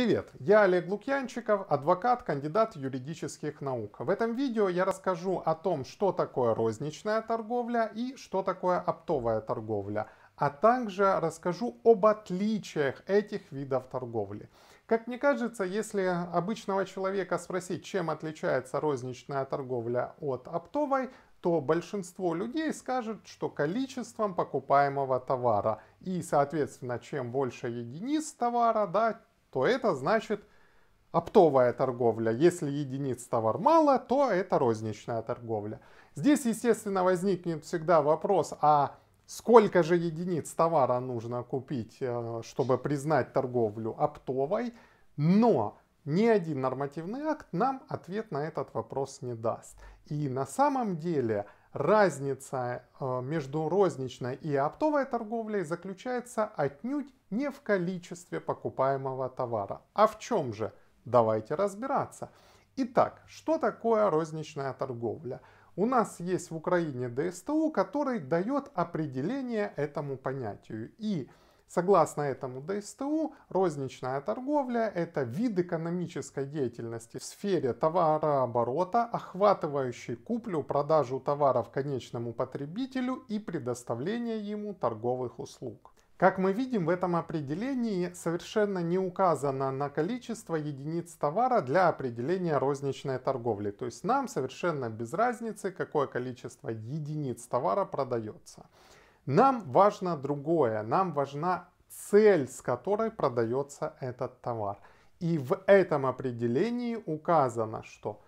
Привет, я Олег Лукьянчиков, адвокат, кандидат юридических наук. В этом видео я расскажу о том, что такое розничная торговля и что такое оптовая торговля, а также расскажу об отличиях этих видов торговли. Как мне кажется, если обычного человека спросить, чем отличается розничная торговля от оптовой, то большинство людей скажет, что количеством покупаемого товара. И, соответственно, чем больше единиц товара, да, то это значит оптовая торговля. Если единиц товар мало, то это розничная торговля. Здесь, естественно, возникнет всегда вопрос, а сколько же единиц товара нужно купить, э, чтобы признать торговлю оптовой, но ни один нормативный акт нам ответ на этот вопрос не даст. И на самом деле Разница э, между розничной и оптовой торговлей заключается отнюдь не в количестве покупаемого товара. А в чем же? Давайте разбираться. Итак, что такое розничная торговля? У нас есть в Украине ДСТУ, который дает определение этому понятию. И Согласно этому ДСТУ, розничная торговля – это вид экономической деятельности в сфере товарооборота, охватывающий куплю-продажу товаров конечному потребителю и предоставление ему торговых услуг. Как мы видим, в этом определении совершенно не указано на количество единиц товара для определения розничной торговли. То есть нам совершенно без разницы, какое количество единиц товара продается. Нам важно другое, нам важна цель, с которой продается этот товар. И в этом определении указано, что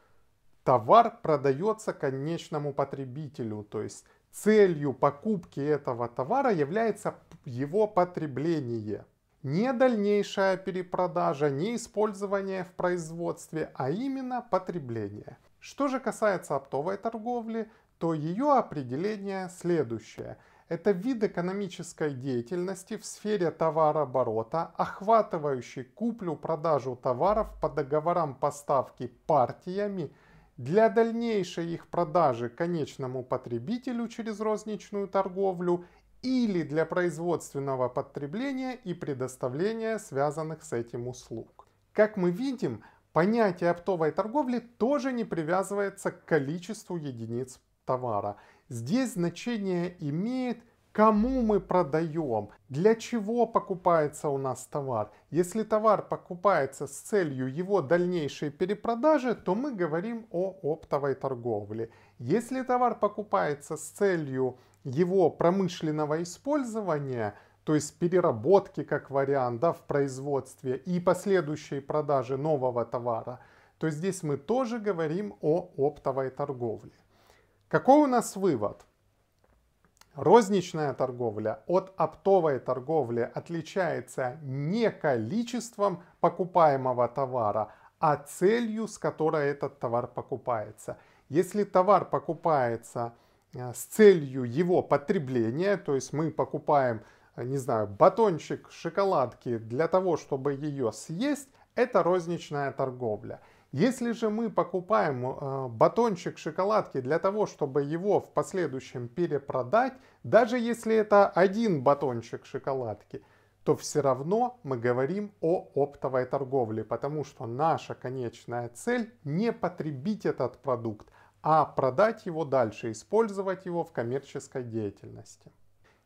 товар продается конечному потребителю, то есть целью покупки этого товара является его потребление. Не дальнейшая перепродажа, не использование в производстве, а именно потребление. Что же касается оптовой торговли, то ее определение следующее – это вид экономической деятельности в сфере товарооборота, охватывающий куплю-продажу товаров по договорам поставки партиями для дальнейшей их продажи конечному потребителю через розничную торговлю или для производственного потребления и предоставления связанных с этим услуг. Как мы видим, понятие оптовой торговли тоже не привязывается к количеству единиц товара. Здесь значение имеет кому мы продаем, для чего покупается у нас товар. Если товар покупается с целью его дальнейшей перепродажи, то мы говорим о оптовой торговле. Если товар покупается с целью его промышленного использования, то есть переработки как вариант да, в производстве и последующей продажи нового товара, то здесь мы тоже говорим о оптовой торговле. Какой у нас вывод? Розничная торговля от оптовой торговли отличается не количеством покупаемого товара, а целью, с которой этот товар покупается. Если товар покупается э, с целью его потребления, то есть мы покупаем, э, не знаю, батончик шоколадки для того, чтобы ее съесть, это розничная торговля – если же мы покупаем э, батончик шоколадки для того, чтобы его в последующем перепродать, даже если это один батончик шоколадки, то все равно мы говорим о оптовой торговле, потому что наша конечная цель не потребить этот продукт, а продать его дальше, использовать его в коммерческой деятельности.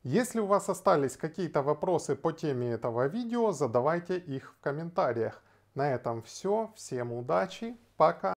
Если у вас остались какие-то вопросы по теме этого видео, задавайте их в комментариях. На этом все. Всем удачи. Пока.